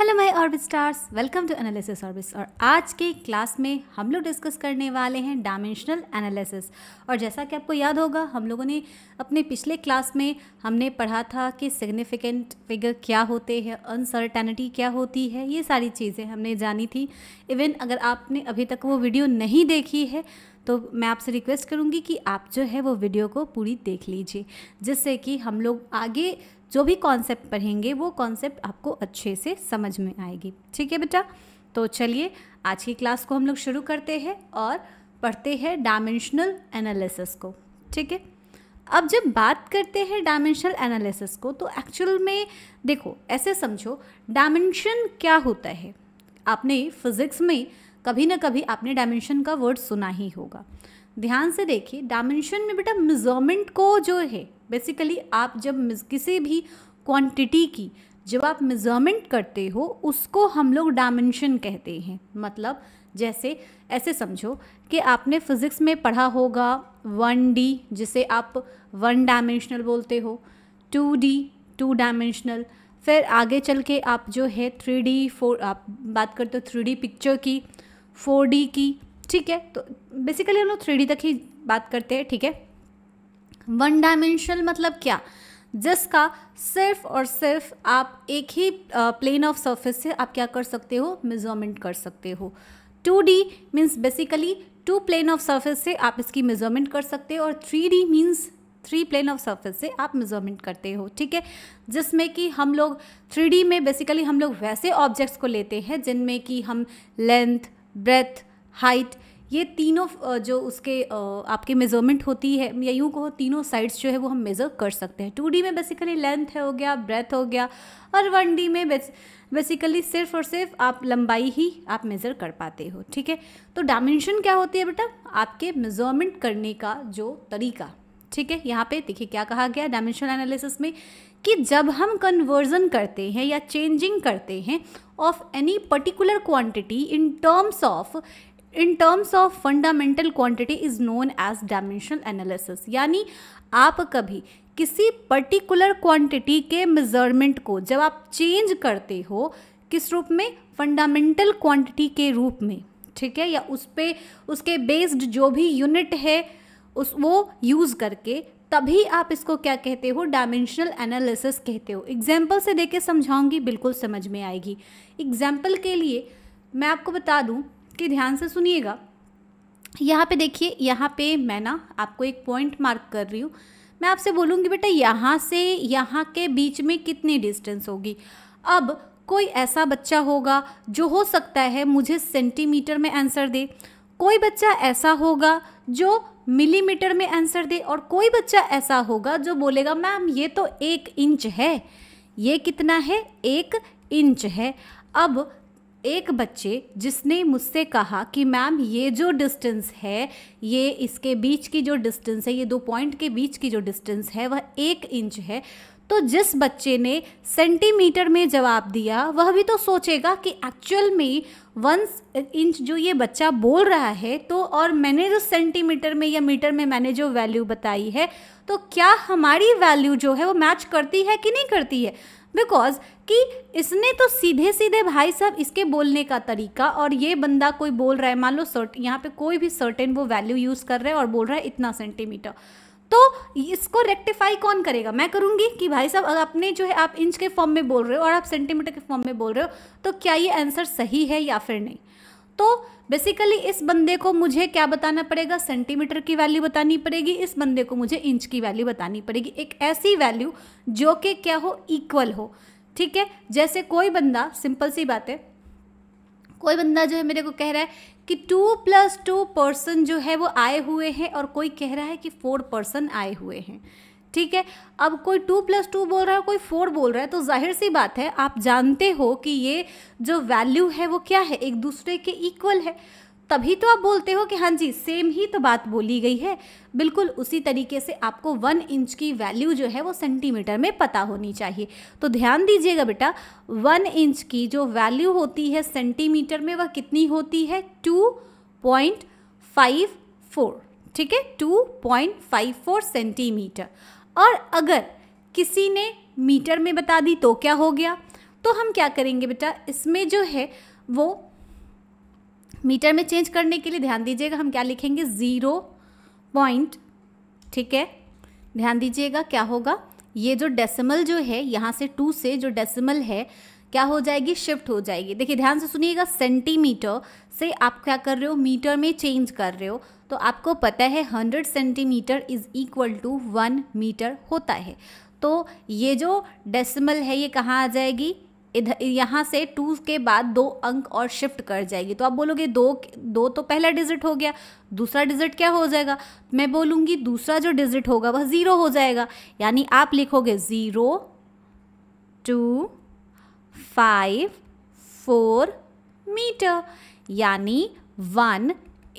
Hello my orbit stars welcome to analysis orbit और आज के क्लास में हम लोग डिस्कस करने वाले हैं डायमेंशनल एनालिसिस और जैसा कि आपको याद होगा हम लोगों ने अपने पिछले क्लास में हमने पढ़ा था कि सिग्निफिकेंट फिगर क्या होते हैं अनसर्टेनिटी क्या होती है ये सारी चीज़ें हमने जानी थी इवन अगर आपने अभी तक वो वीडियो नहीं देखी है तो मैं आपसे रिक्वेस्ट करूँगी कि आप जो है वो वीडियो को पूरी देख लीजिए जिससे कि हम लोग आगे जो भी कॉन्सेप्ट पढ़ेंगे वो कॉन्सेप्ट आपको अच्छे से समझ में आएगी ठीक है बेटा तो चलिए आज की क्लास को हम लोग शुरू करते हैं और पढ़ते हैं डायमेंशनल एनालिसिस को ठीक है अब जब बात करते हैं डायमेंशनल एनालिसिस को तो एक्चुअल में देखो ऐसे समझो डायमेंशन क्या होता है आपने फिज़िक्स में कभी ना कभी आपने डायमेंशन का वर्ड सुना ही होगा ध्यान से देखिए डायमेंशन में बेटा मेज़रमेंट को जो है बेसिकली आप जब किसी भी क्वांटिटी की जब आप मेज़रमेंट करते हो उसको हम लोग डायमेंशन कहते हैं मतलब जैसे ऐसे समझो कि आपने फिज़िक्स में पढ़ा होगा वन डी जिसे आप वन डायमेंशनल बोलते हो टू डी टू डायमेंशनल फिर आगे चल के आप जो है थ्री डी फोर आप बात करते हो थ्री डी पिक्चर की फोर डी की ठीक है तो बेसिकली हम लोग थ्री तक ही बात करते हैं ठीक है वन डायमेंशनल मतलब क्या जिसका सिर्फ और सिर्फ आप एक ही प्लेन ऑफ सरफेस से आप क्या कर सकते हो मेजरमेंट कर सकते हो two D means basically two plane of surface से आप इसकी मेजरमेंट कर सकते हो और three D means three plane of surface से आप मेजरमेंट करते हो ठीक है जिसमें कि हम लोग थ्री डी में बेसिकली हम लोग वैसे ऑब्जेक्ट्स को लेते हैं जिनमें कि हम लेंथ ब्रेथ हाइट ये तीनों जो उसके आपके मेजरमेंट होती है या यूँ कहो तीनों साइड्स जो है वो हम मेज़र कर सकते हैं टू में बेसिकली लेंथ है हो गया ब्रेथ हो गया और वन डी में बेसिकली सिर्फ और सिर्फ आप लंबाई ही आप मेज़र कर पाते हो ठीक है तो डायमेंशन क्या होती है बेटा आपके मेजरमेंट करने का जो तरीका ठीक है यहाँ पे देखिए क्या कहा गया डायमेंशनल एनालिसिस में कि जब हम कन्वर्जन करते हैं या चेंजिंग करते हैं of any particular quantity in terms of in terms of fundamental quantity is known as dimensional analysis यानी आप कभी किसी पर्टिकुलर क्वांटिटी के मेजरमेंट को जब आप चेंज करते हो किस रूप में फंडामेंटल क्वांटिटी के रूप में ठीक है या उस पर उसके बेस्ड जो भी यूनिट है उस वो यूज़ करके तभी आप इसको क्या कहते हो डायमेंशनल एनालिसिस कहते हो एग्जाम्पल से देके समझाऊंगी बिल्कुल समझ में आएगी एग्जाम्पल के लिए मैं आपको बता दूँ इसके ध्यान से सुनिएगा यहाँ पे देखिए यहाँ पे मैं ना आपको एक पॉइंट मार्क कर रही हूँ मैं आपसे बोलूँगी बेटा यहाँ से यहाँ के बीच में कितनी डिस्टेंस होगी अब कोई ऐसा बच्चा होगा जो हो सकता है मुझे सेंटीमीटर में आंसर दे कोई बच्चा ऐसा होगा जो मिलीमीटर में आंसर दे और कोई बच्चा ऐसा होगा जो बोलेगा मैम ये तो एक इंच है ये कितना है एक इंच है अब एक बच्चे जिसने मुझसे कहा कि मैम ये जो डिस्टेंस है ये इसके बीच की जो डिस्टेंस है ये दो पॉइंट के बीच की जो डिस्टेंस है वह एक इंच है तो जिस बच्चे ने सेंटीमीटर में जवाब दिया वह भी तो सोचेगा कि एक्चुअल में वन इंच जो ये बच्चा बोल रहा है तो और मैंने जो सेंटीमीटर में या मीटर में मैंने जो वैल्यू बताई है तो क्या हमारी वैल्यू जो है वो मैच करती है कि नहीं करती है बिकॉज कि इसने तो सीधे सीधे भाई साहब इसके बोलने का तरीका और ये बंदा कोई बोल रहा है मान लो सर्ट यहाँ पे कोई भी सर्टेन वो वैल्यू यूज़ कर रहा है और बोल रहा है इतना सेंटीमीटर तो इसको रेक्टिफाई कौन करेगा मैं करूँगी कि भाई साहब अगर अपने जो है आप इंच के फॉर्म में बोल रहे हो और आप सेंटीमीटर के फॉर्म में बोल रहे हो तो क्या ये आंसर सही है या फिर नहीं तो बेसिकली इस बंदे को मुझे क्या बताना पड़ेगा सेंटीमीटर की वैल्यू बतानी पड़ेगी इस बंदे को मुझे इंच की वैल्यू बतानी पड़ेगी एक ऐसी वैल्यू जो कि क्या हो इक्वल हो ठीक है जैसे कोई बंदा सिंपल सी बात है कोई बंदा जो है मेरे को कह रहा है कि टू प्लस टू पर्सन जो है वो आए हुए हैं और कोई कह रहा है कि फोर पर्सन आए हुए हैं ठीक है अब कोई टू प्लस टू बोल रहा है कोई फोर बोल रहा है तो जाहिर सी बात है आप जानते हो कि ये जो वैल्यू है वो क्या है एक दूसरे के इक्वल है तभी तो आप बोलते हो कि हाँ जी सेम ही तो बात बोली गई है बिल्कुल उसी तरीके से आपको वन इंच की वैल्यू जो है वो सेंटीमीटर में पता होनी चाहिए तो ध्यान दीजिएगा बेटा वन इंच की जो वैल्यू होती है सेंटीमीटर में वह कितनी होती है टू पॉइंट फाइव फोर ठीक है two point five four centimetre और अगर किसी ने मीटर में बता दी तो क्या हो गया तो हम क्या करेंगे बेटा इसमें जो है वो मीटर में चेंज करने के लिए ध्यान दीजिएगा हम क्या लिखेंगे ज़ीरो पॉइंट ठीक है ध्यान दीजिएगा क्या होगा ये जो डेसिमल जो है यहाँ से टू से जो डेसिमल है क्या हो जाएगी शिफ्ट हो जाएगी देखिए ध्यान से सुनिएगा सेंटीमीटर से आप क्या कर रहे हो मीटर में चेंज कर रहे हो तो आपको पता है hundred centimetre is equal to one metre होता है तो ये जो डेसिमल है ये कहाँ आ जाएगी इधर यहाँ से टू के बाद दो अंक और शिफ्ट कर जाएगी तो आप बोलोगे दो दो तो पहला डिजिट हो गया दूसरा डिजिट क्या हो जाएगा मैं बोलूँगी दूसरा जो डिजिट होगा वह ज़ीरो हो जाएगा यानी आप लिखोगे zero two five four metre यानी वन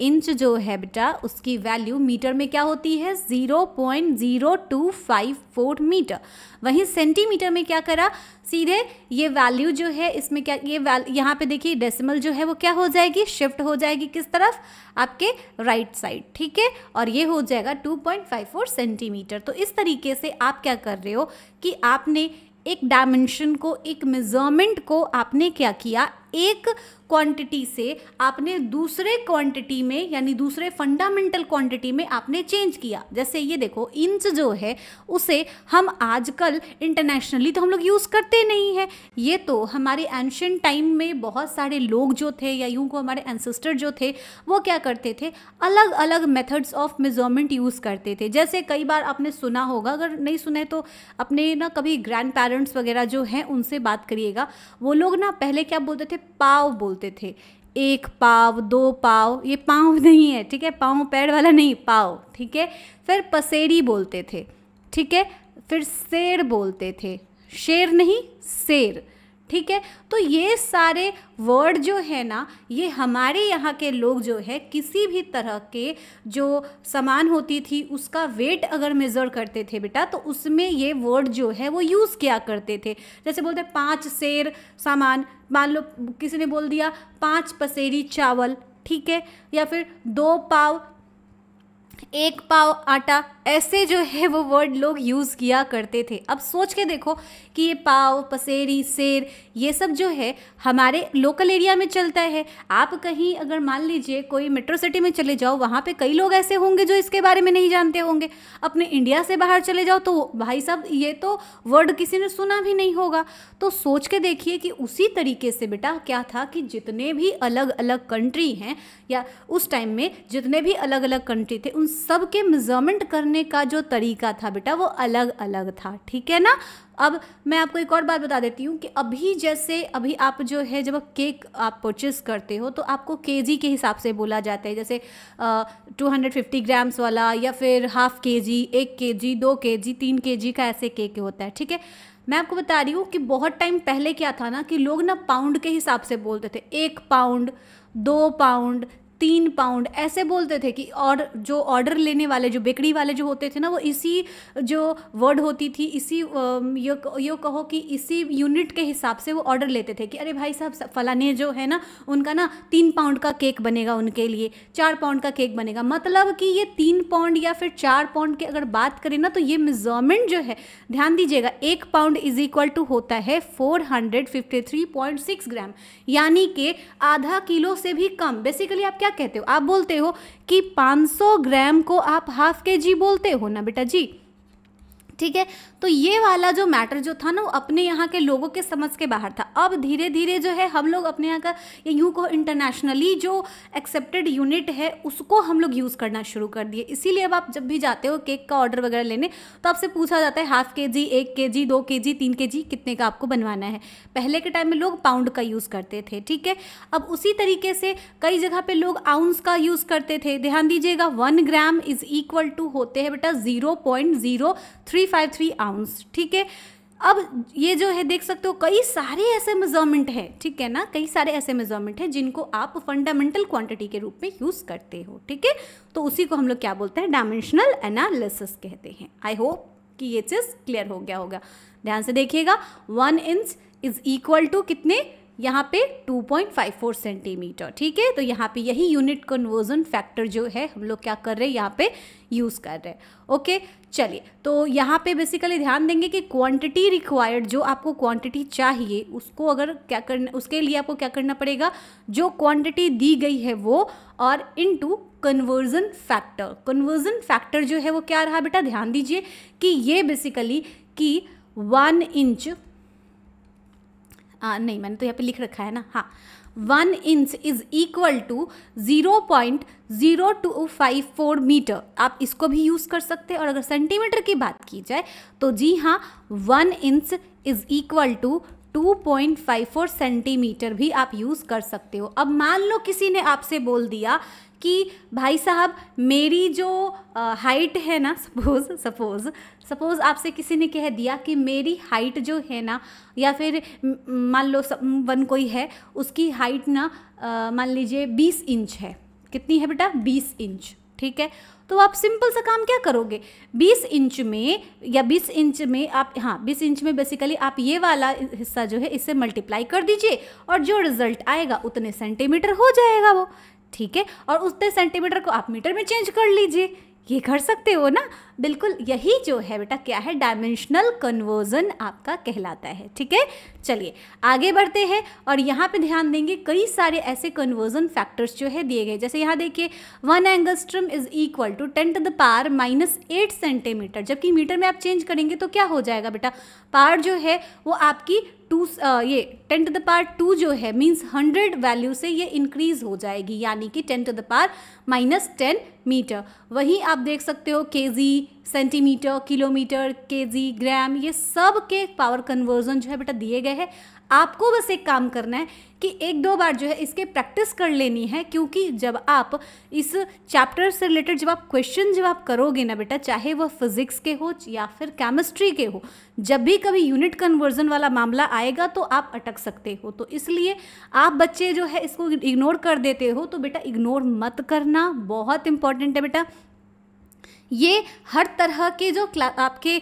इंच जो है बेटा उसकी वैल्यू मीटर में क्या होती है zero point zero two five four metre वहीं सेंटीमीटर में क्या करा सीधे ये वैल्यू जो है इसमें क्या ये यहाँ पे देखिए डेसिमल जो है वो क्या हो जाएगी शिफ्ट हो जाएगी किस तरफ आपके राइट साइड ठीक है और ये हो जाएगा two point five four centimetre तो इस तरीके से आप क्या कर रहे हो कि आपने एक डायमेंशन को एक मेजरमेंट को आपने क्या किया एक क्वांटिटी से आपने दूसरे क्वांटिटी में यानी दूसरे फंडामेंटल क्वांटिटी में आपने चेंज किया जैसे ये देखो इंच जो है उसे हम आजकल इंटरनेशनली तो हम लोग यूज़ करते नहीं हैं ये तो हमारे एंशियन टाइम में बहुत सारे लोग जो थे या यूं को हमारे एंसेस्टर जो थे वो क्या करते थे अलग अलग मेथड्स ऑफ मेजरमेंट यूज़ करते थे जैसे कई बार आपने सुना होगा अगर नहीं सुने तो अपने ना कभी ग्रैंड पेरेंट्स वगैरह जो हैं उनसे बात करिएगा वो लोग ना पहले क्या बोलते थे पाव बोलते थे एक पाव दो पाव ये पाव नहीं है ठीक है पाँव पैर वाला नहीं पाव ठीक है फिर पसेरी बोलते थे ठीक है फिर शेर बोलते थे शेर नहीं शेर ठीक है तो ये सारे वर्ड जो है ना ये हमारे यहाँ के लोग जो है किसी भी तरह के जो सामान होती थी उसका वेट अगर मेज़र करते थे बेटा तो उसमें ये वर्ड जो है वो यूज़ किया करते थे जैसे बोलते पाँच शेर सामान मान लो किसी ने बोल दिया पाँच पसेरी चावल ठीक है या फिर दो पाव एक पाव आटा ऐसे जो है वो वर्ड लोग यूज़ किया करते थे अब सोच के देखो कि ये पाव पसेरी शेर ये सब जो है हमारे लोकल एरिया में चलता है आप कहीं अगर मान लीजिए कोई मेट्रो सिटी में चले जाओ वहाँ पे कई लोग ऐसे होंगे जो इसके बारे में नहीं जानते होंगे अपने इंडिया से बाहर चले जाओ तो भाई साहब ये तो वर्ड किसी ने सुना भी नहीं होगा तो सोच के देखिए कि उसी तरीके से बेटा क्या था कि जितने भी अलग अलग कंट्री हैं या उस टाइम में जितने भी अलग अलग कंट्री थे उन सब के मेजरमेंट करने करने का जो तरीका था बेटा वो अलग अलग था ठीक है ना अब मैं आपको एक और बात बता देती हूँ कि अभी जैसे अभी आप जो है जब केक आप परचेस करते हो तो आपको के के हिसाब से बोला जाता है जैसे टू हंड्रेड फिफ्टी ग्राम्स वाला या फिर हाफ के जी एक के जी दो के जी तीन के जी का ऐसे केक होता है ठीक है मैं आपको बता रही हूँ कि बहुत टाइम पहले क्या था ना कि लोग ना पाउंड के हिसाब से बोलते थे एक पाउंड दो पाउंड तीन पाउंड ऐसे बोलते थे कि और जो ऑर्डर लेने वाले जो बेकरी वाले जो होते थे ना वो इसी जो वर्ड होती थी इसी यो यो कहो कि इसी यूनिट के हिसाब से वो ऑर्डर लेते थे कि अरे भाई साहब फलाने जो है ना उनका ना तीन पाउंड का केक बनेगा उनके लिए चार पाउंड का केक बनेगा मतलब कि ये तीन पाउंड या फिर चार पाउंड की अगर बात करें ना तो ये मेजरमेंट जो है ध्यान दीजिएगा एक पाउंड इज इक्वल टू होता है सिक्स ग्राम यानी कि आधा किलो से भी कम बेसिकली आप क्या क्या कहते हो आप बोलते हो कि 500 ग्राम को आप हाफ के जी बोलते हो ना बेटा जी ठीक है तो ये वाला जो मैटर जो था ना वो अपने यहाँ के लोगों के समझ के बाहर था अब धीरे धीरे जो है हम लोग अपने यहाँ का या यूँ को इंटरनेशनली जो एक्सेप्टेड यूनिट है उसको हम लोग यूज़ करना शुरू कर दिए इसीलिए अब आप जब भी जाते हो केक का ऑर्डर वगैरह लेने तो आपसे पूछा जाता है हाफ के जी एक के जी दो के जी तीन के जी कितने का आपको बनवाना है पहले के टाइम में लोग पाउंड का यूज़ करते थे ठीक है अब उसी तरीके से कई जगह पर लोग आउंस का यूज़ करते थे ध्यान दीजिएगा one gram is equal to होते हैं बेटा zero point zero three five three pounds ठीक है अब ये जो है देख सकते हो कई सारे ऐसे मेजरमेंट हैं ठीक है ना कई सारे ऐसे मेजरमेंट हैं जिनको आप फंडामेंटल क्वांटिटी के रूप में यूज़ करते हो ठीक है तो उसी को हम लोग क्या बोलते हैं डायमेंशनल एनालिसिस कहते हैं आई होप कि ये चीज़ क्लियर हो गया होगा ध्यान से देखिएगा one inch is equal to कितने यहाँ पे 2.54 सेंटीमीटर ठीक है तो यहाँ पे यही यूनिट कन्वर्जन फैक्टर जो है हम लोग क्या कर रहे हैं यहाँ पे यूज़ कर रहे हैं ओके चलिए तो यहाँ पे बेसिकली ध्यान देंगे कि क्वांटिटी रिक्वायर्ड जो आपको क्वांटिटी चाहिए उसको अगर क्या करना उसके लिए आपको क्या करना पड़ेगा जो क्वांटिटी दी गई है वो और into conversion factor conversion factor जो है वो क्या रहा बेटा ध्यान दीजिए कि ये बेसिकली कि वन इंच आ, नहीं मैंने तो यहाँ पे लिख रखा है ना हाँ one inch is equal to zero point zero two five four metre आप इसको भी यूज़ कर सकते हैं और अगर सेंटीमीटर की बात की जाए तो जी हाँ one inch is equal to 2.54 centimetre भी आप यूज़ कर सकते हो अब मान लो किसी ने आपसे बोल दिया कि भाई साहब मेरी जो हाइट है ना सपोज़ सपोज़ सपोज़ आपसे किसी ने कह दिया कि मेरी हाइट जो है ना या फिर मान लो वन कोई है उसकी हाइट ना मान लीजिए बीस इंच है कितनी है बेटा बीस इंच ठीक है तो आप सिंपल सा काम क्या करोगे 20 इंच में या 20 इंच में आप हाँ 20 इंच में बेसिकली आप ये वाला हिस्सा जो है इससे मल्टीप्लाई कर दीजिए और जो रिजल्ट आएगा उतने सेंटीमीटर हो जाएगा वो ठीक है और उतने सेंटीमीटर को आप मीटर में चेंज कर लीजिए ये कर सकते हो ना बिल्कुल यही जो है बेटा क्या है डायमेंशनल कन्वर्जन आपका कहलाता है ठीक है चलिए आगे बढ़ते हैं और यहाँ पे ध्यान देंगे कई सारे ऐसे कन्वर्जन फैक्टर्स जो है दिए गए जैसे यहाँ देखिए one angstrom is equal to ten to the power minus eight centimetre जबकि मीटर में आप चेंज करेंगे तो क्या हो जाएगा बेटा पार जो है वो आपकी टू ये ten to the power two जो है मीन्स हंड्रेड वैल्यू से ये इंक्रीज हो जाएगी यानी कि ten to the power minus ten metre वहीं आप देख सकते हो के जी सेंटीमीटर किलोमीटर केजी ग्राम ये सब के पावर कन्वर्जन जो है बेटा दिए गए हैं आपको बस एक काम करना है कि एक दो बार जो है इसके प्रैक्टिस कर लेनी है क्योंकि जब आप इस चैप्टर से रिलेटेड जब आप क्वेश्चन जब आप करोगे ना बेटा चाहे वह फिजिक्स के हो या फिर केमिस्ट्री के हो जब भी कभी यूनिट कन्वर्जन वाला मामला आएगा तो आप अटक सकते हो तो इसलिए आप बच्चे जो है इसको इग्नोर कर देते हो तो बेटा इग्नोर मत करना बहुत इंपॉर्टेंट है बेटा ये हर तरह के जो आपके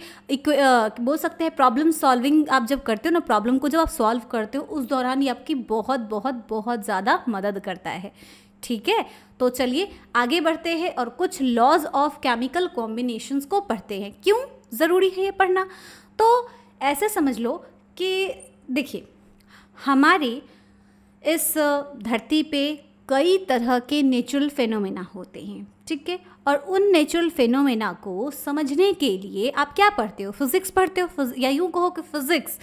बोल सकते हैं प्रॉब्लम सॉल्विंग आप जब करते हो ना प्रॉब्लम को जब आप सॉल्व करते हो उस दौरान ये आपकी बहुत बहुत बहुत ज़्यादा मदद करता है ठीक है तो चलिए आगे बढ़ते हैं और कुछ लॉज ऑफ केमिकल कॉम्बिनेशंस को पढ़ते हैं क्यों ज़रूरी है ये पढ़ना तो ऐसे समझ लो कि देखिए हमारी इस धरती पे कई तरह के नेचुरल फेनोमेना होते हैं ठीक है और उन नेचुरल फेनोमेना को समझने के लिए आप क्या पढ़ते हो फिज़िक्स पढ़ते हो या यूँ कहो कि फिज़िक्स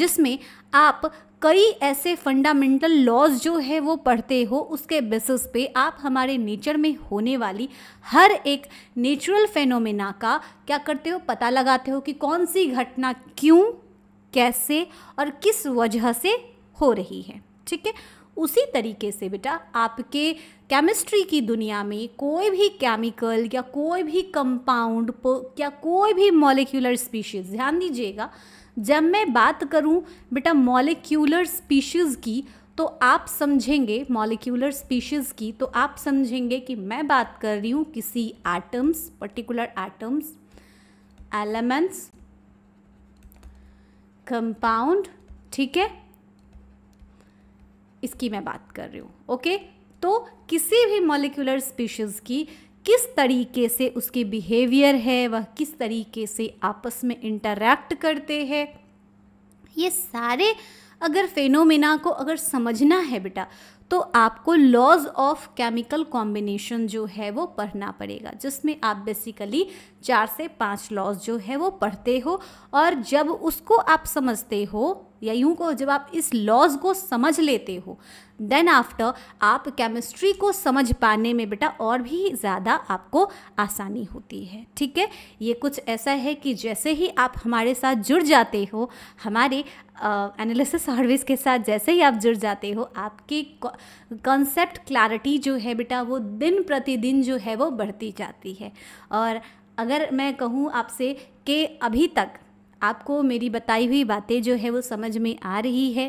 जिसमें आप कई ऐसे फंडामेंटल लॉज जो है वो पढ़ते हो उसके बेसिस पे आप हमारे नेचर में होने वाली हर एक नेचुरल फेनोमेना का क्या करते हो पता लगाते हो कि कौन सी घटना क्यों कैसे और किस वजह से हो रही है ठीक है उसी तरीके से बेटा आपके केमिस्ट्री की दुनिया में कोई भी केमिकल या कोई भी कंपाउंड या कोई भी मॉलिक्यूलर स्पीशीज़ ध्यान दीजिएगा जब मैं बात करूं बेटा मॉलिक्यूलर स्पीशीज़ की तो आप समझेंगे मॉलिक्यूलर स्पीशीज़ की तो आप समझेंगे कि मैं बात कर रही हूँ किसी atoms particular atoms elements compound ठीक है इसकी मैं बात कर रही हूँ ओके तो किसी भी मॉलिकुलर स्पीशीज़ की किस तरीके से उसके बिहेवियर है वह किस तरीके से आपस में इंटरैक्ट करते हैं ये सारे अगर फेनोमेना को अगर समझना है बेटा तो आपको लॉज ऑफ केमिकल कॉम्बिनेशन जो है वो पढ़ना पड़ेगा जिसमें आप बेसिकली चार से पाँच लॉज जो है वो पढ़ते हो और जब उसको आप समझते हो या यूं को जब आप इस लॉज को समझ लेते हो देन आफ्टर आप केमिस्ट्री को समझ पाने में बेटा और भी ज़्यादा आपको आसानी होती है ठीक है ये कुछ ऐसा है कि जैसे ही आप हमारे साथ जुड़ जाते हो हमारे एनालिसिस सर्विस के साथ जैसे ही आप जुड़ जाते हो आपकी कॉन्सेप्ट क्लैरिटी जो है बेटा वो दिन प्रतिदिन जो है वो बढ़ती जाती है और अगर मैं कहूँ आपसे कि अभी तक आपको मेरी बताई हुई बातें जो है वो समझ में आ रही है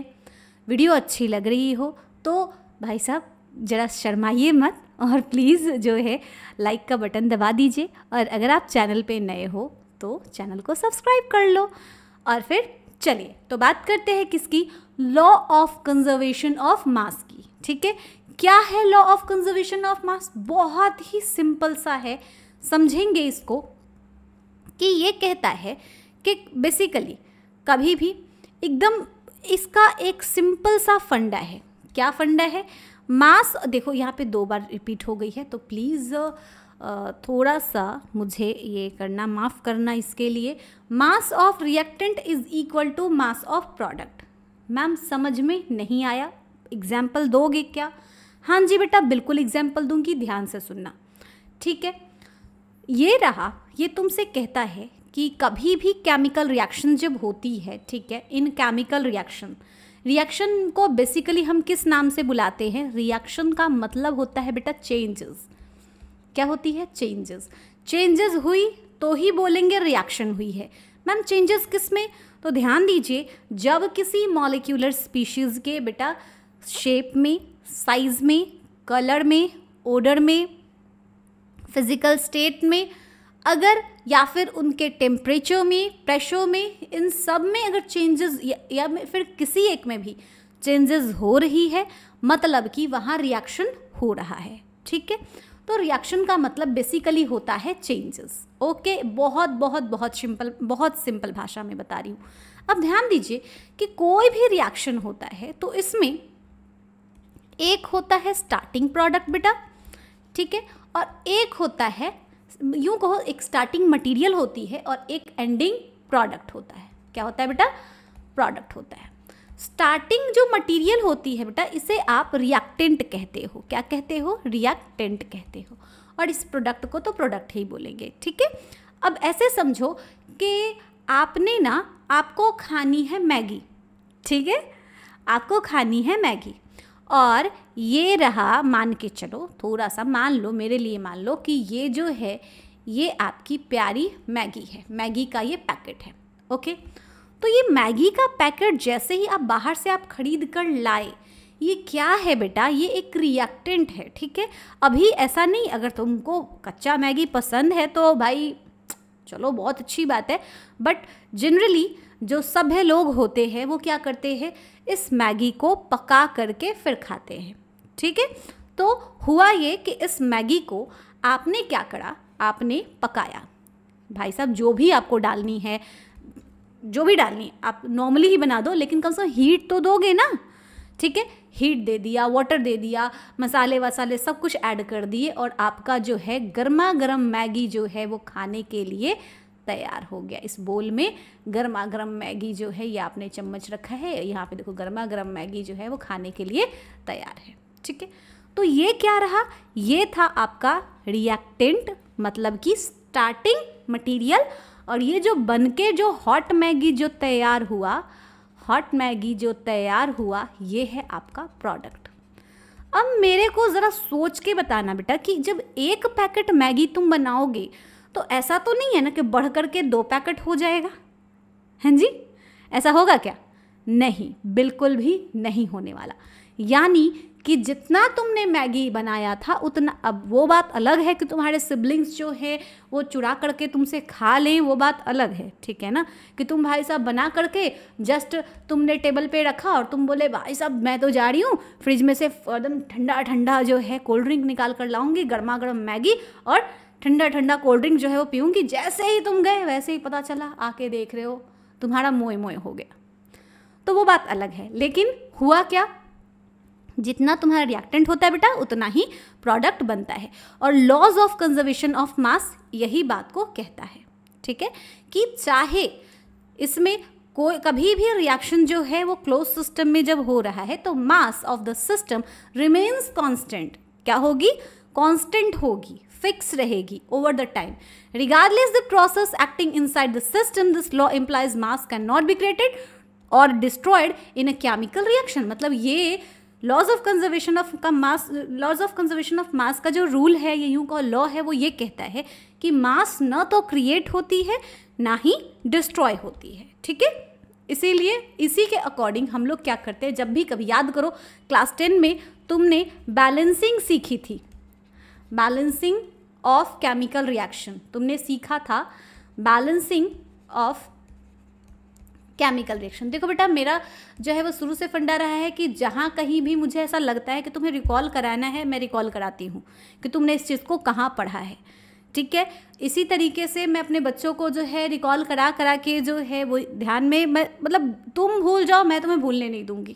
वीडियो अच्छी लग रही हो तो भाई साहब ज़रा शर्माइए मत और प्लीज़ जो है लाइक का बटन दबा दीजिए और अगर आप चैनल पे नए हो तो चैनल को सब्सक्राइब कर लो और फिर चलिए तो बात करते हैं किसकी law of conservation of mass की ठीक है क्या है law of conservation of mass बहुत ही सिंपल सा है समझेंगे इसको कि ये कहता है कि बेसिकली कभी भी एकदम इसका एक सिंपल सा फंडा है क्या फंडा है मास देखो यहाँ पे दो बार रिपीट हो गई है तो प्लीज़ थोड़ा सा मुझे ये करना माफ़ करना इसके लिए mass of reactant is equal to mass of product ma'am समझ में नहीं आया एग्जाम्पल दोगे क्या हाँ जी बेटा बिल्कुल एग्जाम्पल दूंगी ध्यान से सुनना ठीक है ये रहा ये तुमसे कहता है कि कभी भी केमिकल रिएक्शन जब होती है ठीक है इन केमिकल रिएक्शन रिएक्शन को बेसिकली हम किस नाम से बुलाते हैं रिएक्शन का मतलब होता है बेटा चेंजेस क्या होती है चेंजेस चेंजेस हुई तो ही बोलेंगे रिएक्शन हुई है मैम चेंजेस किस में तो ध्यान दीजिए जब किसी मॉलिक्यूलर स्पीशीज़ के बेटा शेप में साइज़ में कलर में ओडर में फिज़िकल स्टेट में अगर या फिर उनके टेम्परेचर में प्रेशर में इन सब में अगर चेंजेस या, या फिर किसी एक में भी चेंजेस हो रही है मतलब कि वहाँ रिएक्शन हो रहा है ठीक है तो रिएक्शन का मतलब बेसिकली होता है चेंजेस ओके बहुत बहुत बहुत सिंपल बहुत सिंपल भाषा में बता रही हूँ अब ध्यान दीजिए कि कोई भी रिएक्शन होता है तो इसमें एक होता है स्टार्टिंग प्रोडक्ट बेटा ठीक है और एक होता है यूँ कहो एक स्टार्टिंग मटेरियल होती है और एक एंडिंग प्रोडक्ट होता है क्या होता है बेटा प्रोडक्ट होता है स्टार्टिंग जो मटेरियल होती है बेटा इसे आप रिएक्टेंट कहते हो क्या कहते हो रिएक्टेंट कहते हो और इस प्रोडक्ट को तो प्रोडक्ट ही बोलेंगे ठीक है अब ऐसे समझो कि आपने ना आपको खानी है मैगी ठीक है आपको खानी है मैगी और ये रहा मान के चलो थोड़ा सा मान लो मेरे लिए मान लो कि ये जो है ये आपकी प्यारी मैगी है मैगी का ये पैकेट है ओके तो ये मैगी का पैकेट जैसे ही आप बाहर से आप खरीद कर लाए ये क्या है बेटा ये एक रिएक्टेंट है ठीक है अभी ऐसा नहीं अगर तुमको कच्चा मैगी पसंद है तो भाई चलो बहुत अच्छी बात है बट जनरली जो सभ्य लोग होते हैं वो क्या करते हैं इस मैगी को पका करके फिर खाते हैं ठीक है तो हुआ ये कि इस मैगी को आपने क्या करा आपने पकाया भाई साहब जो भी आपको डालनी है जो भी डालनी है आप नॉर्मली ही बना दो लेकिन कम से कम हीट तो दोगे ना ठीक है हीट दे दिया वाटर दे दिया मसाले वसाले सब कुछ ऐड कर दिए और आपका जो है गर्मा गर्म मैगी जो है वो खाने के लिए तैयार हो गया इस बोल में गर्मा गर्म मैगी जो है ये आपने चम्मच रखा है यहाँ पे देखो गर्मा गर्म मैगी जो है वो खाने के लिए तैयार है ठीक है तो ये क्या रहा ये था आपका रिएक्टेंट मतलब कि स्टार्टिंग मटेरियल और ये जो बनके जो हॉट मैगी जो तैयार हुआ हॉट मैगी जो तैयार हुआ ये है आपका प्रोडक्ट अब मेरे को ज़रा सोच के बताना बेटा कि जब एक पैकेट मैगी तुम बनाओगे तो ऐसा तो नहीं है ना कि बढ़ कर के दो पैकेट हो जाएगा हैं जी ऐसा होगा क्या नहीं बिल्कुल भी नहीं होने वाला यानी कि जितना तुमने मैगी बनाया था उतना अब वो बात अलग है कि तुम्हारे सिबलिंग्स जो है वो चुरा करके तुमसे खा लें वो बात अलग है ठीक है ना कि तुम भाई साहब बना करके जस्ट तुमने टेबल पे रखा और तुम बोले भाई साहब मैं तो जा रही हूँ फ्रिज में से एकदम ठंडा ठंडा जो है कोल्ड ड्रिंक निकाल कर लाऊंगी गर्मा गर्म मैगी और ठंडा ठंडा कोल्ड ड्रिंक जो है वो पीऊंगी जैसे ही तुम गए वैसे ही पता चला आके देख रहे हो तुम्हारा मोए मोए हो गया तो वो बात अलग है लेकिन हुआ क्या जितना तुम्हारा रिएक्टेंट होता है बेटा उतना ही प्रोडक्ट बनता है और laws of conservation of mass यही बात को कहता है ठीक है कि चाहे इसमें कोई कभी भी रिएक्शन जो है वो क्लोज सिस्टम में जब हो रहा है तो mass of the system remains constant क्या होगी कॉन्स्टेंट होगी फिक्स रहेगी over the time regardless the process acting inside the system this law implies mass cannot be created और destroyed in a chemical reaction मतलब ये laws of conservation of का mass laws of conservation of mass का जो rule है ये यूं का लॉ है वो ये कहता है कि मास न तो क्रिएट होती है ना ही डिस्ट्रॉय होती है ठीक है इसीलिए इसी के अकॉर्डिंग हम लोग क्या करते हैं जब भी कभी याद करो क्लास टेन में तुमने बैलेंसिंग सीखी थी बैलेंसिंग ऑफ केमिकल रिएक्शन तुमने सीखा था बैलेंसिंग ऑफ केमिकल रिएक्शन देखो बेटा मेरा जो है वो शुरू से फंडा रहा है कि जहाँ कहीं भी मुझे ऐसा लगता है कि तुम्हें रिकॉल कराना है मैं रिकॉल कराती हूँ कि तुमने इस चीज़ को कहाँ पढ़ा है ठीक है इसी तरीके से मैं अपने बच्चों को जो है रिकॉल करा करा के जो है वो ध्यान में मैं मतलब तुम भूल जाओ मैं तुम्हें भूलने नहीं दूंगी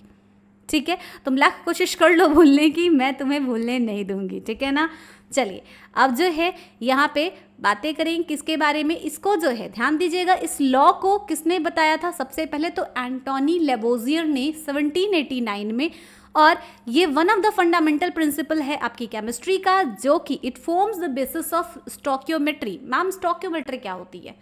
ठीक है तुम लाख कोशिश कर लो भूलने की मैं तुम्हें भूलने नहीं दूंगी ठीक है ना चलिए अब जो है यहाँ पे बातें करें किसके बारे में इसको जो है ध्यान दीजिएगा इस लॉ को किसने बताया था सबसे पहले तो एंटोनी लेबोजियर ने 1789 में और ये one of the fundamental principle है आपकी केमिस्ट्री का जो कि it forms the basis of stoichiometry ma'am stoichiometry क्या होती है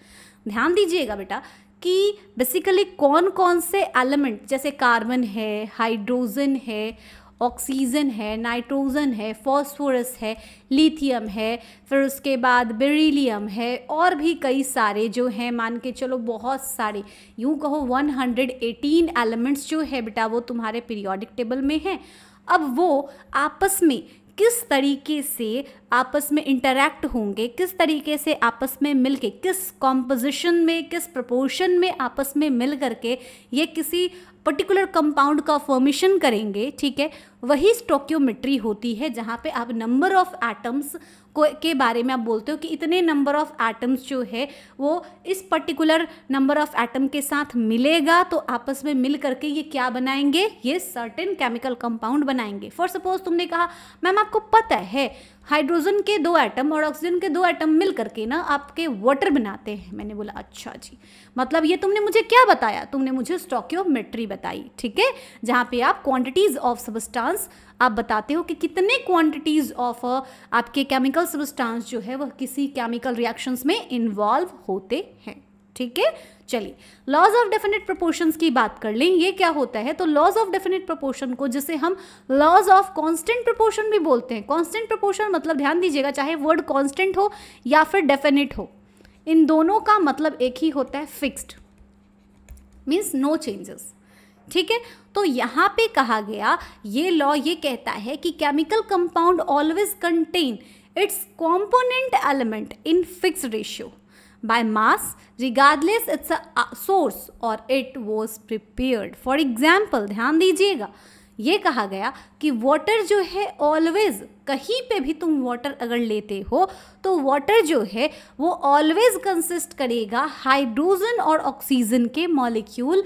ध्यान दीजिएगा बेटा कि बेसिकली कौन कौन से एलिमेंट जैसे कार्बन है हाइड्रोजन है ऑक्सीजन है नाइट्रोजन है फॉस्फोरस है लिथियम है फिर उसके बाद बेरीलियम है और भी कई सारे जो हैं मान के चलो बहुत सारे यूँ कहो 118 एलिमेंट्स जो है बेटा वो तुम्हारे पीरियोडिक टेबल में हैं अब वो आपस में किस तरीके से आपस में इंटरैक्ट होंगे किस तरीके से आपस में मिल के किस कॉम्पोजिशन में किस प्रपोर्शन में आपस में मिल करके ये किसी पर्टिकुलर कंपाउंड का फॉर्मेशन करेंगे ठीक है वही स्टोक्योमेट्री होती है जहाँ पे आप नंबर ऑफ एटम्स को के बारे में आप बोलते हो कि इतने नंबर ऑफ एटम्स जो है वो इस पर्टिकुलर नंबर ऑफ एटम के साथ मिलेगा तो आपस में मिल करके ये क्या बनाएंगे ये सर्टेन केमिकल कंपाउंड बनाएंगे फॉर सपोज तुमने कहा मैम आपको पता है हाइड्रोजन के दो एटम और ऑक्सीजन के दो एटम मिल करके ना आपके वाटर बनाते हैं मैंने बोला अच्छा जी मतलब ये तुमने मुझे क्या बताया तुमने मुझे स्टोक्योमेट्री बताई ठीक है जहाँ पे आप क्वांटिटीज ऑफ सबस्टांस सब्सटांस आप बताते हो कि कितने क्वांटिटीज ऑफ uh, आपके केमिकल सब्सटांस जो है वह किसी केमिकल रिएक्शंस में इन्वॉल्व होते हैं ठीक है चलिए लॉज ऑफ डेफिनेट प्रोपोर्शंस की बात कर लें ये क्या होता है तो लॉज ऑफ डेफिनेट प्रोपोर्शन को जिसे हम लॉज ऑफ कांस्टेंट प्रोपोर्शन भी बोलते हैं कांस्टेंट प्रोपोर्शन मतलब ध्यान दीजिएगा चाहे वर्ड कांस्टेंट हो या फिर डेफिनेट हो इन दोनों का मतलब एक ही होता है फिक्स्ड मीन्स नो चेंजेस ठीक है तो यहाँ पे कहा गया ये लॉ ये कहता है कि chemical compound always contain its component element in fix ratio by mass regardless its a source और it was prepare for example ध्यान दीजिएगा ये कहा गया कि वाटर जो है ऑलवेज कहीं पे भी तुम वाटर अगर लेते हो तो वाटर जो है वो ऑलवेज कंसिस्ट करेगा हाइड्रोजन और ऑक्सीजन के molecule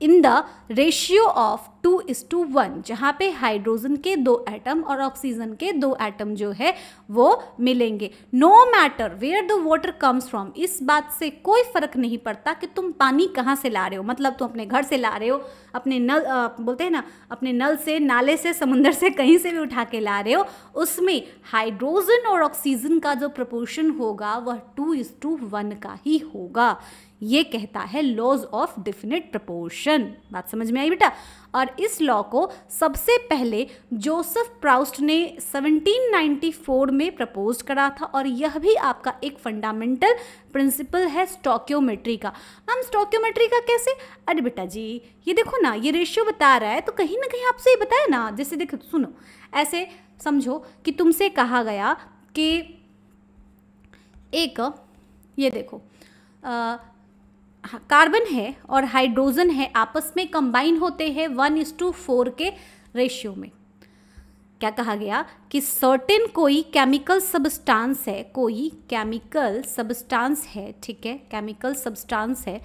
in the ratio of two is to one जहाँ पे हाइड्रोजन के दो एटम और ऑक्सीजन के दो एटम जो है वो मिलेंगे no matter where the water comes from इस बात से कोई फ़र्क नहीं पड़ता कि तुम पानी कहाँ से ला रहे हो मतलब तुम अपने घर से ला रहे हो अपने नल आ, बोलते हैं ना अपने नल से नाले से समुंदर से कहीं से भी उठा के ला रहे हो उसमें हाइड्रोजन और ऑक्सीजन का जो प्रपोर्शन होगा वह टू इज टू वन का ही होगा ये कहता है लॉज ऑफ डिफिनेट प्रपोर्शन बात समझ में आई बेटा और इस लॉ को सबसे पहले जोसेफ प्राउस्ट ने 1794 में प्रपोज करा था और यह भी आपका एक फंडामेंटल प्रिंसिपल है स्टोक्योमेट्री का मैम स्टोक्योमेट्री का कैसे अरे बेटा जी ये देखो ना ये रेशियो बता रहा है तो कहीं ना कहीं आपसे ये बताया ना जैसे देखो सुनो ऐसे समझो कि तुमसे कहा गया कि एक ये देखो हाँ, कार्बन है और हाइड्रोजन है आपस में कंबाइन होते हैं वन इज टू फोर के रेशियो में क्या कहा गया कि सर्टेन कोई केमिकल सबस्टांस है कोई केमिकल सबस्टांस है ठीक है केमिकल सबस्टांस है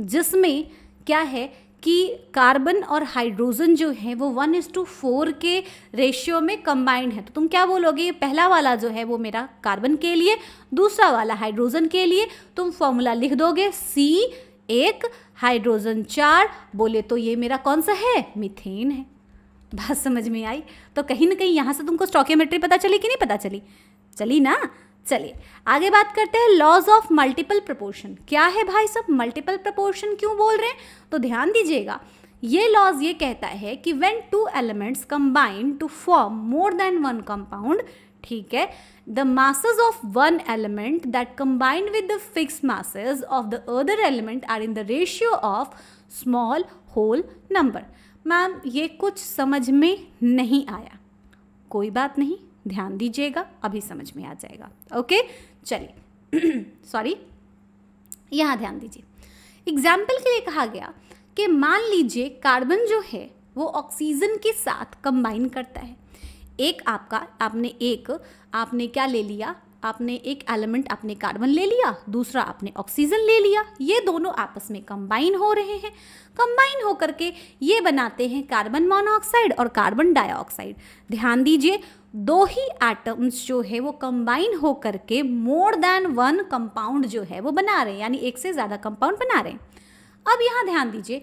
जिसमें क्या है कि कार्बन और हाइड्रोजन जो है वो वन इज टू फोर के रेशियो में कंबाइंड है तो तुम क्या बोलोगे ये पहला वाला जो है वो मेरा कार्बन के लिए दूसरा वाला हाइड्रोजन के लिए तुम फॉर्मूला लिख दोगे सी एक हाइड्रोजन चार बोले तो ये मेरा कौन सा है मिथेन है बात समझ में आई तो कहीं ना कहीं यहाँ से तुमको स्टॉकियोमेट्री पता चली कि नहीं पता चली चली ना चलिए आगे बात करते हैं लॉज ऑफ मल्टीपल प्रपोर्शन क्या है भाई सब मल्टीपल प्रपोर्शन क्यों बोल रहे हैं तो ध्यान दीजिएगा ये लॉज ये कहता है कि when two elements combined to form more than one compound ठीक है the masses of one element that combined with the fix masses of the other element are in the ratio of small whole number ma'am ये कुछ समझ में नहीं आया कोई बात नहीं ध्यान दीजिएगा अभी समझ में आ जाएगा ओके चलिए सॉरी यहाँ ध्यान दीजिए एग्जाम्पल के लिए कहा गया कि मान लीजिए कार्बन जो है वो ऑक्सीजन के साथ कंबाइन करता है एक आपका आपने एक आपने क्या ले लिया आपने एक एलिमेंट आपने कार्बन ले लिया दूसरा आपने ऑक्सीजन ले लिया ये दोनों आपस में कंबाइन हो रहे हैं कंबाइन होकर के ये बनाते हैं कार्बन मोनोऑक्साइड और कार्बन डाइऑक्साइड ध्यान दीजिए दो ही एटम्स जो है वो कंबाइन हो करके मोर देन वन कंपाउंड जो है वो बना रहे हैं यानी एक से ज़्यादा कंपाउंड बना रहे हैं अब यहाँ ध्यान दीजिए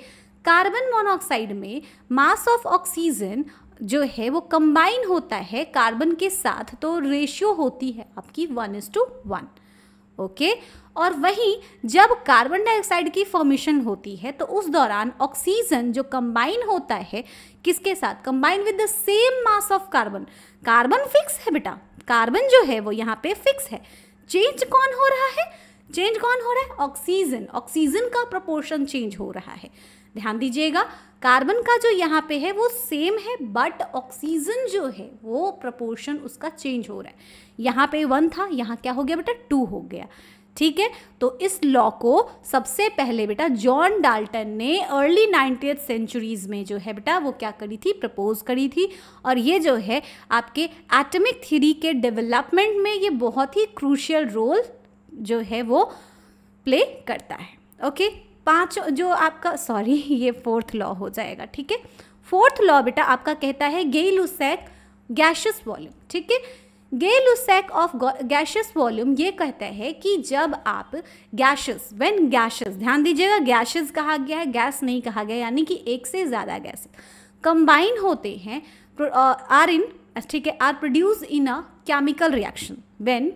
कार्बन मोनोऑक्साइड में मास ऑफ ऑक्सीजन जो है वो कंबाइन होता है कार्बन के साथ तो रेशियो होती है आपकी one is to one okay और वहीं जब कार्बन डाइऑक्साइड की फॉर्मेशन होती है तो उस दौरान ऑक्सीजन जो कंबाइन होता है किसके साथ combine with the same mass of carbon carbon fix है बेटा कार्बन जो है वो यहाँ पे फिक्स है चेंज कौन हो रहा है चेंज कौन हो रहा है ऑक्सीजन ऑक्सीजन का प्रपोर्शन चेंज हो रहा है ध्यान दीजिएगा कार्बन का जो यहाँ पे है वो सेम है बट ऑक्सीजन जो है वो प्रपोर्शन उसका चेंज हो रहा है यहाँ पे वन था यहाँ क्या हो गया बेटा टू हो गया ठीक है तो इस लॉ को सबसे पहले बेटा जॉन डाल्टन ने अर्ली नाइन्टीथ सेंचुरीज में जो है बेटा वो क्या करी थी प्रपोज करी थी और ये जो है आपके एटमिक थ्री के डेवलपमेंट में ये बहुत ही क्रूशियल रोल जो है वो प्ले करता है ओके पाँच जो आपका सॉरी ये फोर्थ लॉ हो जाएगा ठीक है फोर्थ लॉ बेटा आपका कहता है गेलुसैक गैशियस वॉल्यूम ठीक है गेलुसैक ऑफ गैशियस वॉल्यूम ये कहता है कि जब आप गैशेस व्हेन गैशेस ध्यान दीजिएगा गैशेस कहा गया है गैस नहीं कहा गया यानी कि एक से ज़्यादा गैस कंबाइन होते हैं आर इन ठीक है are produce in a chemical reaction when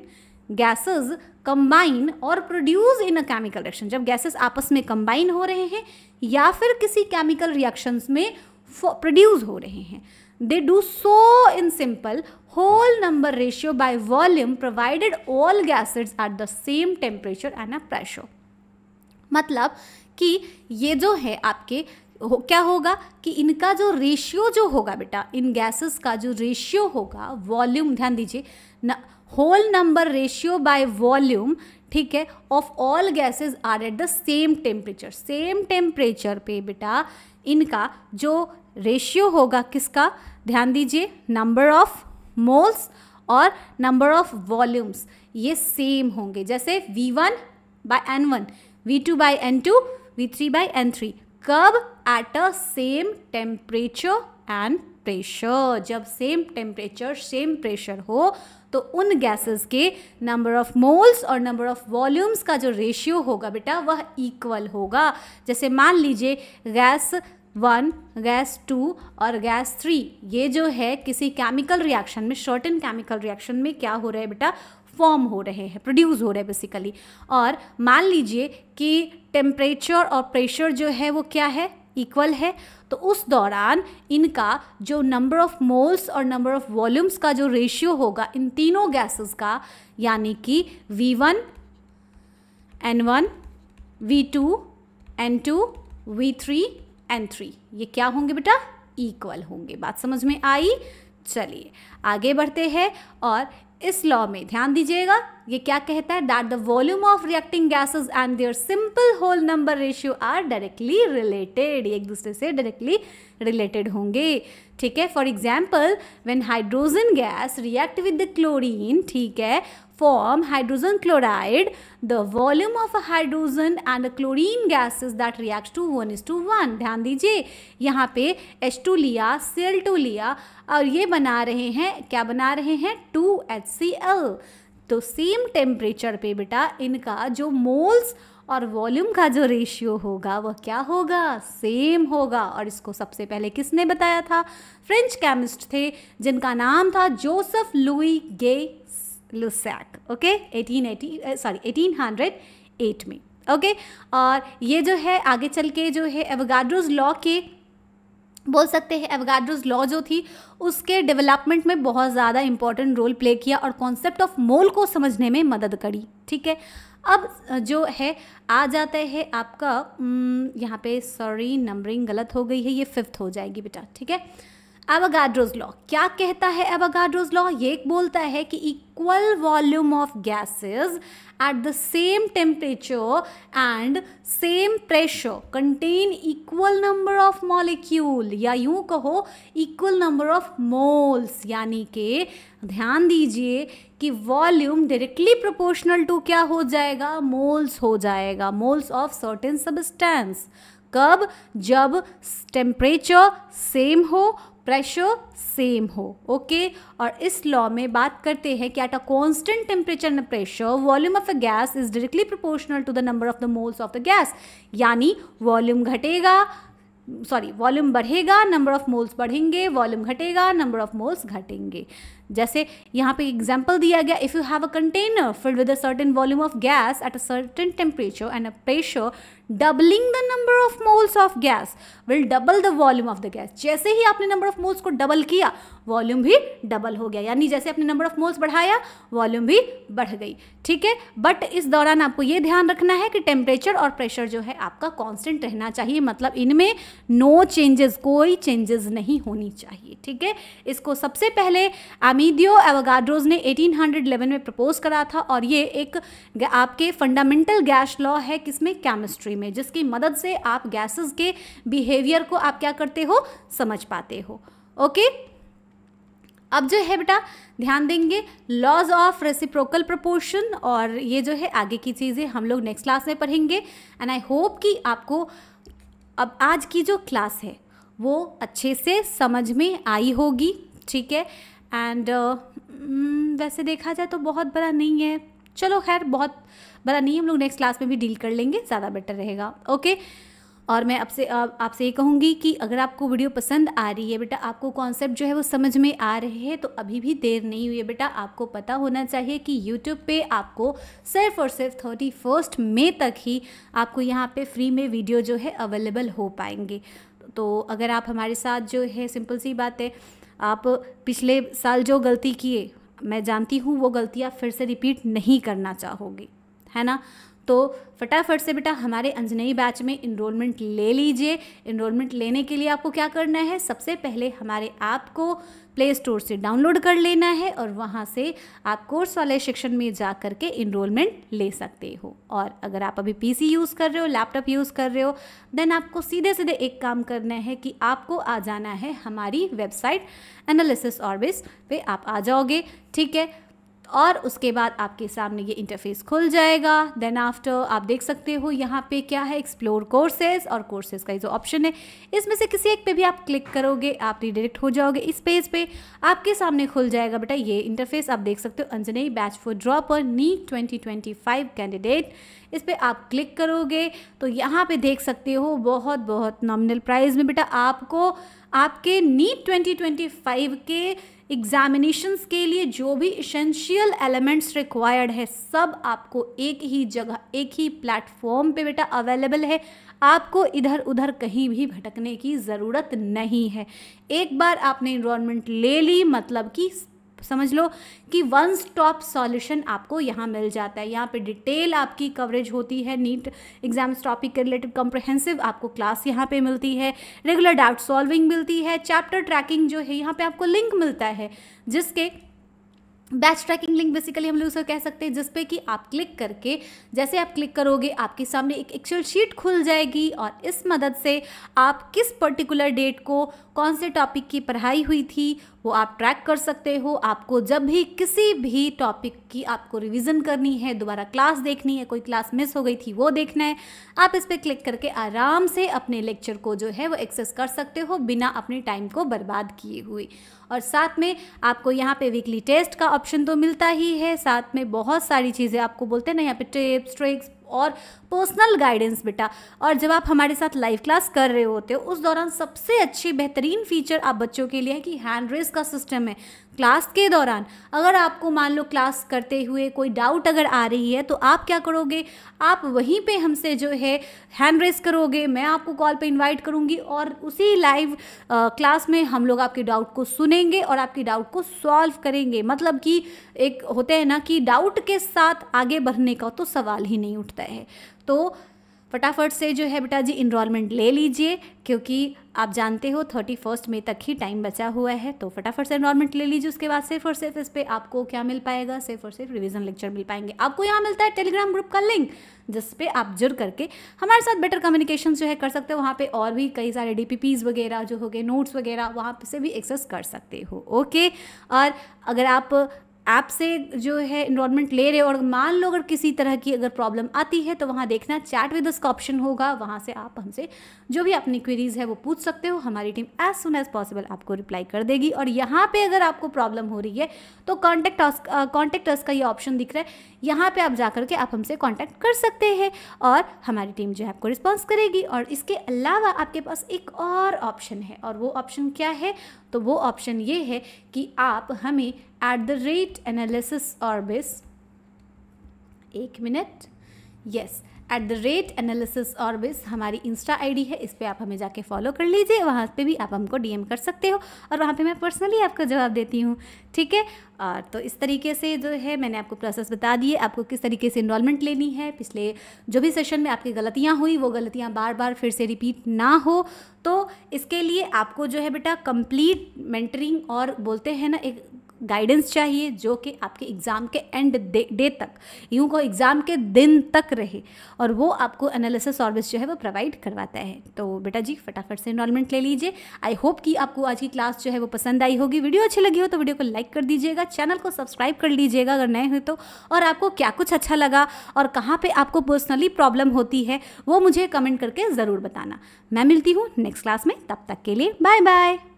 gases combine और produce in a chemical reaction जब गैसेस आपस में कंबाइन हो रहे हैं या फिर किसी केमिकल रिएक्शंस में प्रोड्यूस हो रहे हैं they do so in simple whole number ratio by volume provided all gases at the same temperature and a pressure मतलब कि ये जो है आपके हो, क्या होगा कि इनका जो रेशियो जो होगा बेटा इन गैसेस का जो रेशियो होगा वॉल्यूम ध्यान दीजिए ना whole number ratio by volume ठीक है of all gases are at the same temperature same temperature पे बेटा इनका जो रेशियो होगा किसका ध्यान दीजिए नंबर ऑफ मोल्स और नंबर ऑफ वॉल्यूम्स ये सेम होंगे जैसे V1 one by N one V two by N two V three by N three कब at a same temperature and pressure जब सेम टेम्परेचर सेम प्रेशर हो तो उन gases के नंबर ऑफ मोल्स और नंबर ऑफ वॉल्यूम्स का जो ratio होगा बेटा वह इक्वल होगा जैसे मान लीजिए गैस वन गैस टू और गैस थ्री ये जो है किसी केमिकल रिएक्शन में शॉर्टन केमिकल रिएक्शन में क्या हो रहा है बेटा फॉर्म हो रहे हैं प्रोड्यूस हो रहे हैं बेसिकली और मान लीजिए कि टेम्परेचर और प्रेशर जो है वो क्या है इक्वल है तो उस दौरान इनका जो नंबर ऑफ मोल्स और नंबर ऑफ वॉल्यूम्स का जो रेशियो होगा इन तीनों गैसेस का यानी कि V one N one V two N two V three N three ये क्या होंगे बेटा इक्वल होंगे बात समझ में आई चलिए आगे बढ़ते हैं और इस लॉ में ध्यान दीजिएगा ये क्या कहता है that the volume of reacting gases and their simple whole number ratio are directly related एक दूसरे से डायरेक्टली रिलेटेड होंगे ठीक है for example when hydrogen gas react with the chlorine ठीक है form hydrogen chloride, the volume of a hydrogen and a chlorine gases that reacts to one is to one ध्यान दीजिए यहाँ पे H2 लिया Cl2 लिया और ये बना रहे हैं क्या बना रहे हैं एल तो सेम टेम्परेचर पे बेटा इनका जो मोल्स और वॉल्यूम का जो रेशियो होगा वह क्या होगा सेम होगा और इसको सबसे पहले किसने बताया था फ्रेंच केमिस्ट थे जिनका नाम था Joseph Louis Gay Lussac okay 1880 uh, sorry 1808 में ओके okay? और ये जो है आगे चल के जो है एवगाड्रोज लॉ के बोल सकते हैं एवगाड्रोज लॉ जो थी उसके डेवलपमेंट में बहुत ज़्यादा इंपॉर्टेंट रोल प्ले किया और कॉन्सेप्ट ऑफ मोल को समझने में मदद करी ठीक है अब जो है आ जाता है आपका यहाँ पे सॉरी नंबरिंग गलत हो गई है ये फिफ्थ हो जाएगी बेटा ठीक है एवागाड्रोज लॉ क्या कहता है एवागाड्रोज लॉ ये बोलता है कि equal volume of gases at the same temperature and same pressure contain equal number of molecule या यूं कहो इक्वल नंबर ऑफ मोल्स यानी कि ध्यान दीजिए कि वॉल्यूम डायरेक्टली प्रोपोर्शनल टू क्या हो जाएगा मोल्स हो जाएगा मोल्स ऑफ सर्टेन सबस्टेंस कब जब टेम्परेचर सेम हो प्रेशर सेम हो ओके और इस लॉ में बात करते हैं कि at a constant temperature and pressure volume of a gas is directly proportional to the number of the moles of the gas यानी वॉल्यूम घटेगा सॉरी वॉल्यूम बढ़ेगा नंबर ऑफ मोल्स बढ़ेंगे वॉल्यूम घटेगा नंबर ऑफ मोल्स घटेंगे जैसे यहाँ पे example दिया गया if you have a container filled with a certain volume of gas at a certain temperature and a pressure doubling the number of moles of gas will double the volume of the gas जैसे ही आपने number of moles को double किया volume भी double हो गया यानी जैसे आपने नंबर ऑफ मोल्स बढ़ाया वॉल्यूम भी बढ़ गई ठीक है बट इस दौरान आपको यह ध्यान रखना है कि टेम्परेचर और प्रेशर जो है आपका कॉन्स्टेंट रहना चाहिए मतलब इनमें नो चेंजेस कोई चेंजेस नहीं होनी चाहिए ठीक है इसको सबसे पहले आमिदियो एवोगाड्रोज ने 1811 में प्रपोज करा था और ये एक आपके फंडामेंटल गैस लॉ है किसमें केमिस्ट्री केमिस्ट्री में जिसकी मदद से आप गैसेस के बिहेवियर को आप क्या करते हो समझ पाते हो ओके अब जो है बेटा ध्यान देंगे लॉज ऑफ रेसिप्रोकल प्रपोर्शन और ये जो है आगे की चीज़ें हम लोग नेक्स्ट क्लास में पढ़ेंगे एंड आई होप कि आपको अब आज की जो क्लास है वो अच्छे से समझ में आई होगी ठीक है एंड uh, mm, वैसे देखा जाए तो बहुत बड़ा नहीं है चलो खैर बहुत बड़ा नहीं हम लोग नेक्स्ट क्लास में भी डील कर लेंगे ज़्यादा बेटर रहेगा ओके और मैं आपसे आपसे ये कहूँगी कि अगर आपको वीडियो पसंद आ रही है बेटा आपको कॉन्सेप्ट जो है वो समझ में आ रहे हैं तो अभी भी देर नहीं हुई है बेटा आपको पता होना चाहिए कि यूट्यूब पे आपको सिर्फ और सिर्फ थर्टी फर्स्ट मे तक ही आपको यहाँ पे फ्री में वीडियो जो है अवेलेबल हो पाएंगे तो अगर आप हमारे साथ जो है सिंपल सी बात है आप पिछले साल जो गलती किए मैं जानती हूँ वो गलतियाँ फिर से रिपीट नहीं करना चाहोगी है ना तो फटाफट से बेटा हमारे अंजनई बैच में इनरोलमेंट ले लीजिए इनरोलमेंट लेने के लिए आपको क्या करना है सबसे पहले हमारे ऐप को प्ले स्टोर से डाउनलोड कर लेना है और वहाँ से आप कोर्स वाले सेक्शन में जा कर के इनरोलमेंट ले सकते हो और अगर आप अभी पीसी यूज़ कर रहे हो लैपटॉप यूज़ कर रहे हो देन आपको सीधे सीधे एक काम करना है कि आपको आ जाना है हमारी वेबसाइट एनालिसिस ऑर्बिस पे आप आ जाओगे ठीक है और उसके बाद आपके सामने ये इंटरफेस खुल जाएगा देन आफ्टर आप देख सकते हो यहाँ पे क्या है एक्सप्लोर कोर्सेज और कोर्सेज का जो ऑप्शन है इसमें से किसी एक पे भी आप क्लिक करोगे आप रिडायरेक्ट हो जाओगे इस पेज पे आपके सामने खुल जाएगा बेटा ये इंटरफेस आप देख सकते हो अंजनई batch for dropper NEET twenty twenty five candidate इस पर आप क्लिक करोगे तो यहाँ पे देख सकते हो बहुत बहुत नॉमिनल प्राइस में बेटा आपको आपके नीट 2025 के एग्जामिनेशंस के लिए जो भी इसेंशियल एलिमेंट्स रिक्वायर्ड है सब आपको एक ही जगह एक ही प्लेटफॉर्म पे बेटा अवेलेबल है आपको इधर उधर कहीं भी भटकने की ज़रूरत नहीं है एक बार आपने इन्वामेंट ले ली मतलब कि समझ लो कि वन स्टॉप सॉल्यूशन आपको यहाँ मिल जाता है यहाँ पे डिटेल आपकी कवरेज होती है नीट एग्जाम्स टॉपिक के रिलेटेड कॉम्प्रहेंसिव आपको क्लास यहाँ पे मिलती है रेगुलर डाउट सॉल्विंग मिलती है चैप्टर ट्रैकिंग जो है यहाँ पे आपको लिंक मिलता है जिसके बैच ट्रैकिंग लिंक बेसिकली हम लोग उसको कह सकते हैं जिसपे कि आप क्लिक करके जैसे आप क्लिक करोगे आपके सामने एक एक्चुअल शीट खुल जाएगी और इस मदद से आप किस पर्टिकुलर डेट को कौन से टॉपिक की पढ़ाई हुई थी वो आप ट्रैक कर सकते हो आपको जब भी किसी भी टॉपिक की आपको रिवीजन करनी है दोबारा क्लास देखनी है कोई क्लास मिस हो गई थी वो देखना है आप इस पर क्लिक करके आराम से अपने लेक्चर को जो है वो एक्सेस कर सकते हो बिना अपने टाइम को बर्बाद किए हुए और साथ में आपको यहाँ पे वीकली टेस्ट का ऑप्शन तो मिलता ही है साथ में बहुत सारी चीज़ें आपको बोलते हैं ना यहाँ पे टिप्स ट्रिक्स और पर्सनल गाइडेंस बेटा और जब आप हमारे साथ लाइव क्लास कर रहे होते हो उस दौरान सबसे अच्छी बेहतरीन फीचर आप बच्चों के लिए है कि हैंड रेस का सिस्टम है क्लास के दौरान अगर आपको मान लो क्लास करते हुए कोई डाउट अगर आ रही है तो आप क्या करोगे आप वहीं पे हमसे जो है हैंड रेस करोगे मैं आपको कॉल पे इनवाइट करूँगी और उसी लाइव क्लास में हम लोग आपके डाउट को सुनेंगे और आपके डाउट को सॉल्व करेंगे मतलब कि एक होते हैं ना कि डाउट के साथ आगे बढ़ने का तो सवाल ही नहीं उठता है तो फटाफट से जो है बेटा जी इनरोलमेंट ले लीजिए क्योंकि आप जानते हो थर्टी फर्स्ट मे तक ही टाइम बचा हुआ है तो फटाफट से इनरोलमेंट ले लीजिए उसके बाद सिर्फ और सिर्फ इस पर आपको क्या मिल पाएगा सिर्फ और सिर्फ रिविजन लेक्चर मिल पाएंगे आपको यहाँ मिलता है टेलीग्राम ग्रुप का लिंक जिस पर आप जुड़ करके हमारे साथ बेटर कम्युनिकेशन जो है कर सकते हो वहाँ पर और भी कई सारे डी वगैरह जो हो गए नोट्स वगैरह वहाँ से भी एक्सेस कर सकते हो ओके और अगर आप ऐप से जो है इनरोलमेंट ले रहे हो और मान लो अगर किसी तरह की अगर प्रॉब्लम आती है तो वहाँ देखना चैट विद उसका ऑप्शन होगा वहाँ से आप हमसे जो भी अपनी क्वेरीज है वो पूछ सकते हो हमारी team as soon as possible आपको रिप्लाई कर देगी और यहाँ पे अगर आपको प्रॉब्लम हो रही है तो कॉन्टैक्ट कॉन्टैक्ट अस का ये ऑप्शन दिख रहा है यहाँ पे आप जा करके आप हमसे कॉन्टैक्ट कर सकते हैं और हमारी टीम जो है आपको रिस्पॉन्स करेगी और इसके अलावा आपके पास एक और ऑप्शन है और वो ऑप्शन क्या है तो वो ऑप्शन ये है कि आप हमें at the rate analysis Orbis एक minute yes yes. At the rate analysis Orbis हमारी इंस्टा आईडी है इस पर आप हमें जाके फॉलो कर लीजिए वहाँ पे भी आप हमको डीएम कर सकते हो और वहाँ पे मैं पर्सनली आपका जवाब देती हूँ ठीक है और तो इस तरीके से जो है मैंने आपको प्रोसेस बता दिए आपको किस तरीके से इन्वॉलमेंट लेनी है पिछले जो भी सेशन में आपकी गलतियाँ हुई वो गलतियाँ बार बार फिर से रिपीट ना हो तो इसके लिए आपको जो है बेटा कंप्लीट मेंटरिंग और बोलते हैं ना एक गाइडेंस चाहिए जो कि आपके एग्ज़ाम के एंड डे तक यूँ को एग्ज़ाम के दिन तक रहे और वो आपको एनालिसिस सर्विस जो है वो प्रोवाइड करवाता है तो बेटा जी फटाफट से इनमेंट ले लीजिए आई होप कि आपको आज की क्लास जो है वो पसंद आई होगी वीडियो अच्छी लगी हो तो वीडियो को लाइक कर दीजिएगा चैनल को सब्सक्राइब कर लीजिएगा अगर नए हो तो और आपको क्या कुछ अच्छा लगा और कहाँ पर आपको पर्सनली प्रॉब्लम होती है वो मुझे कमेंट करके ज़रूर बताना मैं मिलती हूँ नेक्स्ट क्लास में तब तक के लिए बाय बाय